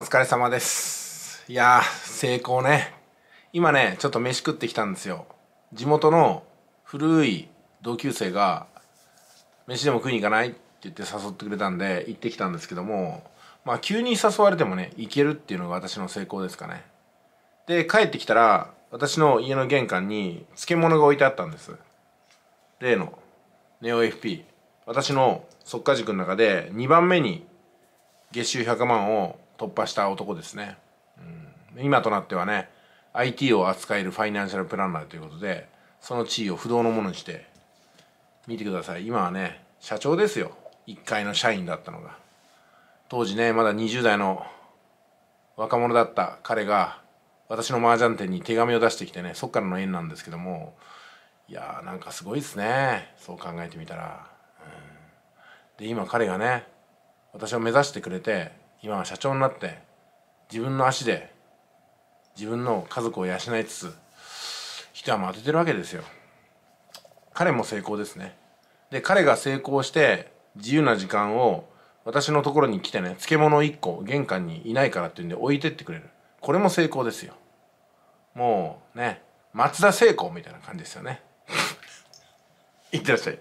お疲れ様です。いやー、成功ね。今ね、ちょっと飯食ってきたんですよ。地元の古い同級生が、飯でも食いに行かないって言って誘ってくれたんで、行ってきたんですけども、まあ急に誘われてもね、行けるっていうのが私の成功ですかね。で、帰ってきたら、私の家の玄関に漬物が置いてあったんです。例の、ネオ FP。私の即家塾の中で2番目に月収100万を突破した男ですね、うん、今となってはね IT を扱えるファイナンシャルプランナーということでその地位を不動のものにして見てください今はね社長ですよ1階の社員だったのが当時ねまだ20代の若者だった彼が私の麻雀店に手紙を出してきてねそっからの縁なんですけどもいやーなんかすごいっすねそう考えてみたら、うん、で今彼がね私を目指してくれて今は社長になって自分の足で自分の家族を養いつつ一山当ててるわけですよ彼も成功ですねで彼が成功して自由な時間を私のところに来てね漬物1個玄関にいないからっていうんで置いてってくれるこれも成功ですよもうね松田聖子みたいな感じですよね いってらっしゃい